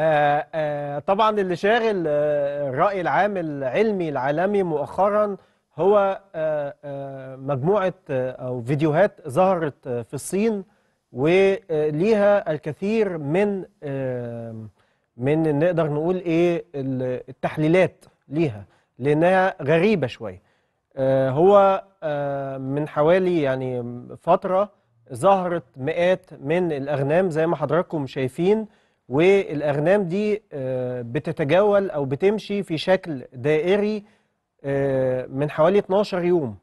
آه، آه، طبعا اللي شاغل آه، الرأي العام العلمي العالمي مؤخرا هو مجموعة أو فيديوهات ظهرت في الصين وليها الكثير من من نقدر نقول ايه التحليلات ليها لانها غريبه شويه هو من حوالي يعني فتره ظهرت مئات من الاغنام زي ما حضراتكم شايفين والاغنام دي آه، بتتجول او بتمشي في شكل دائري آه، من حوالي 12 يوم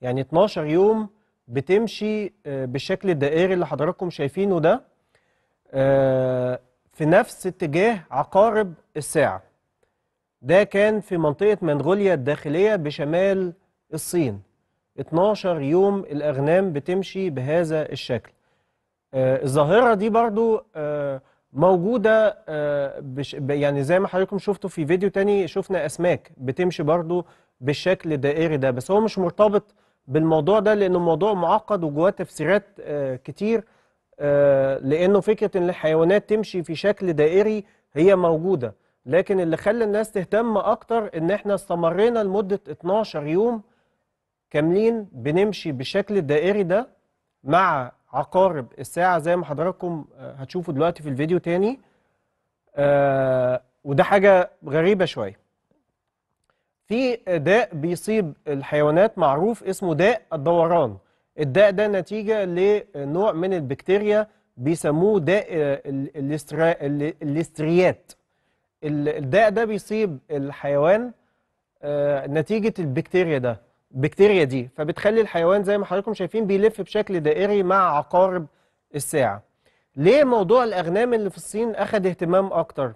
يعني 12 يوم بتمشي آه، بالشكل الدائري اللي حضراتكم شايفينه ده في نفس اتجاه عقارب الساعة ده كان في منطقة منغوليا الداخلية بشمال الصين 12 يوم الأغنام بتمشي بهذا الشكل الظاهرة دي برضو موجودة آه، بش يعني زي ما حضراتكم شفتوا في فيديو تاني شفنا أسماك بتمشي برضو بالشكل الدائري ده بس هو مش مرتبط بالموضوع ده لأنه موضوع معقد وجواه تفسيرات آه، كتير آه، لأنه فكرة إن الحيوانات تمشي في شكل دائري هي موجودة لكن اللي خلى الناس تهتم أكتر إن إحنا استمرينا لمدة 12 يوم كاملين بنمشي بالشكل الدائري ده مع عقارب الساعه زي ما حضراتكم آه، هتشوفوا دلوقتي في الفيديو تاني آه وده حاجه غريبه شويه في داء بيصيب الحيوانات معروف اسمه داء الدوران الداء ده نتيجه لنوع من البكتيريا بيسموه داء آه، الاستريات الداء ده بيصيب الحيوان آه، نتيجه البكتيريا ده البكتيريا دي فبتخلي الحيوان زي ما حضراتكم شايفين بيلف بشكل دائري مع عقارب الساعة ليه موضوع الأغنام اللي في الصين اخذ اهتمام أكتر؟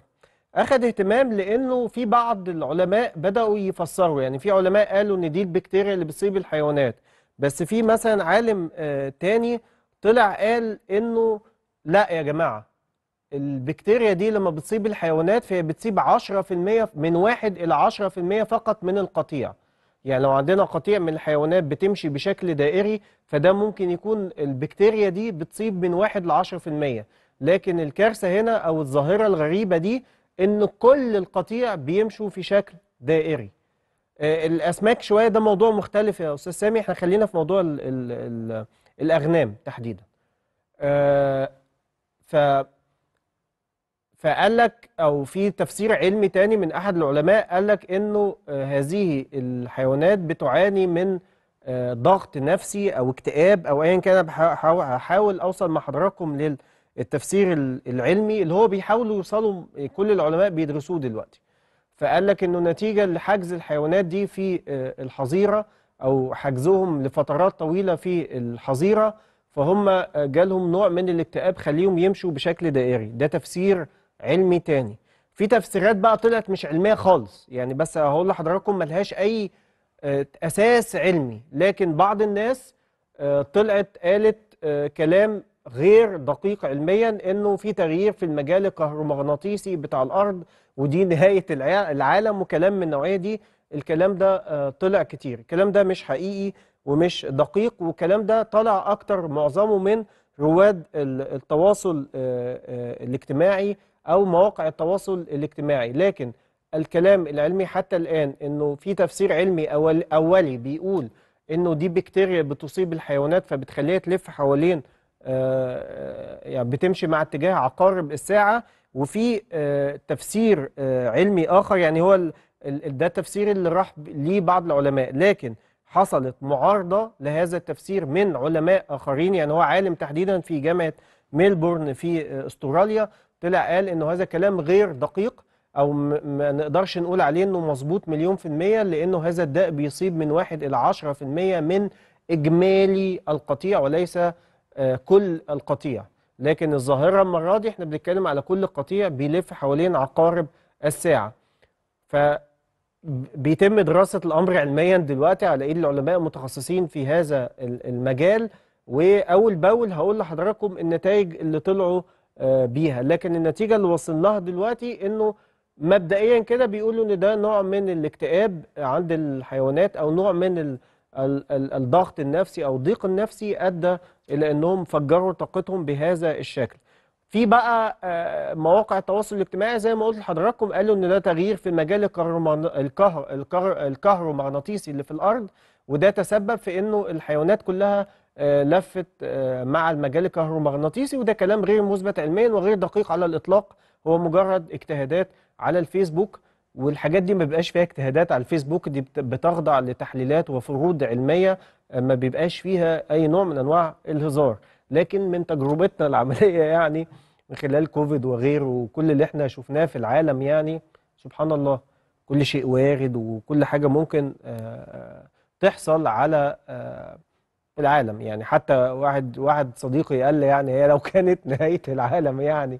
اخذ اهتمام لأنه في بعض العلماء بدأوا يفسروا يعني في علماء قالوا إن دي البكتيريا اللي بتصيب الحيوانات بس في مثلا عالم آه، تاني طلع قال إنه لا يا جماعة البكتيريا دي لما بتصيب الحيوانات فهي بتصيب 10% من 1 إلى 10% فقط من القطيع يعني لو عندنا قطيع من الحيوانات بتمشي بشكل دائري فده ممكن يكون البكتيريا دي بتصيب من 1 ل 10% لكن الكارثه هنا او الظاهره الغريبه دي ان كل القطيع بيمشوا في شكل دائري آه، الاسماك شويه ده موضوع مختلف يا استاذ سامي احنا خلينا في موضوع الـ الـ الـ الاغنام تحديدا آه، ف فقال لك او في تفسير علمي تاني من احد العلماء قال لك انه آه، هذه الحيوانات بتعاني من آه، ضغط نفسي او اكتئاب او ايا كان هحاول اوصل مع حضراتكم للتفسير العلمي اللي هو بيحاولوا يوصلوا كل العلماء بيدرسوه دلوقتي فقال لك انه نتيجه لحجز الحيوانات دي في آه، الحظيره او حجزهم لفترات طويله في الحظيره فهم جالهم نوع من الاكتئاب خليهم يمشوا بشكل دائري ده تفسير علمي تاني في تفسيرات بقى طلعت مش علميه خالص يعني بس هقول لحضراتكم ملهاش اي آه، اساس علمي لكن بعض الناس آه، طلعت قالت آه، كلام غير دقيق علميا انه في تغيير في المجال الكهرومغناطيسي بتاع الارض ودي نهايه العالم وكلام من النوعيه دي الكلام ده طلع كتير الكلام ده مش حقيقي ومش دقيق والكلام ده طلع اكتر معظمه من رواد التواصل الاجتماعي أو مواقع التواصل الاجتماعي لكن الكلام العلمي حتى الآن أنه في تفسير علمي أول أولي بيقول أنه دي بكتيريا بتصيب الحيوانات فبتخليها تلف حوالين آه، آه، يعني بتمشي مع اتجاه عقارب الساعة وفي آه، تفسير علمي آخر يعني هو ده تفسير اللي راح ليه بعض العلماء لكن حصلت معارضة لهذا التفسير من علماء آخرين يعني هو عالم تحديدا في جامعة ميلبورن في استراليا طلع قال انه هذا كلام غير دقيق او ما نقدرش نقول عليه انه مظبوط مليون في المية لانه هذا الداء بيصيب من واحد الى عشرة في المية من اجمالي القطيع وليس آه، كل القطيع لكن الظاهرة المرة دي احنا بنتكلم على كل قطيع بيلف حوالين عقارب الساعة ف بيتم دراسة الامر علميا دلوقتي على ايد العلماء المتخصصين في هذا المجال واول باول هقول لحضراتكم النتائج اللي طلعوا آه، بيها لكن النتيجة اللي وصلنا لها دلوقتي انه مبدئيا كده بيقولوا ان ده نوع من الاكتئاب عند الحيوانات او نوع من الضغط النفسي او الضيق النفسي ادى الى انهم فجروا طاقتهم بهذا الشكل في بقى آه، مواقع التواصل الاجتماعي زي ما قلت لحضراتكم قالوا ان ده تغيير في مجال الكهرومغناطيسي اللي في الارض وده تسبب في انه الحيوانات كلها آه، لفت آه، مع المجال الكهرومغناطيسي وده كلام غير مثبت علميا وغير دقيق على الاطلاق هو مجرد اجتهادات على الفيسبوك والحاجات دي ما بيبقاش فيها اجتهادات على الفيسبوك دي بتخضع لتحليلات وفروض علميه آه، ما بيبقاش فيها اي نوع من انواع الهزار لكن من تجربتنا العمليه يعني من خلال كوفيد وغيره وكل اللي احنا شفناه في العالم يعني سبحان الله كل شيء وارد وكل حاجه ممكن آآ آآ تحصل على آه، العالم يعني حتى واحد واحد صديقي قال لي يعني هي لو كانت نهايه العالم يعني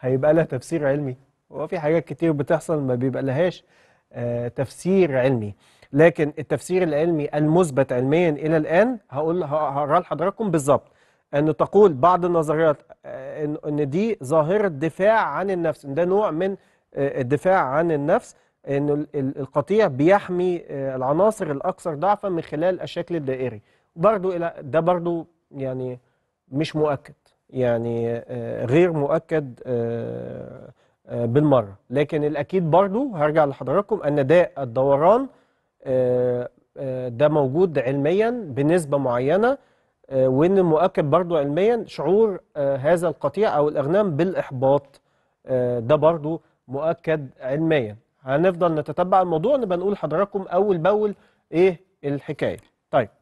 هيبقى لها تفسير علمي وفي حاجات كتير بتحصل ما بيبقى لهاش آه، تفسير علمي لكن التفسير العلمي المثبت علميا الى الان هقول هقراه لحضراتكم بالظبط ان تقول بعض النظريات آه، ان دي ظاهره دفاع عن النفس ده نوع من الدفاع عن النفس انه القطيع بيحمي آه، العناصر الاكثر ضعفا من خلال الشكل الدائري برضو الى ده برضو يعني مش مؤكد يعني آه، غير مؤكد آه، بالمره لكن الاكيد برضو هرجع لحضراتكم ان داء الدوران ده موجود علميا بنسبه معينه وان المؤكد برضو علميا شعور هذا القطيع او الاغنام بالاحباط ده برضو مؤكد علميا هنفضل نتتبع الموضوع نبقى نقول لحضراتكم اول باول ايه الحكايه طيب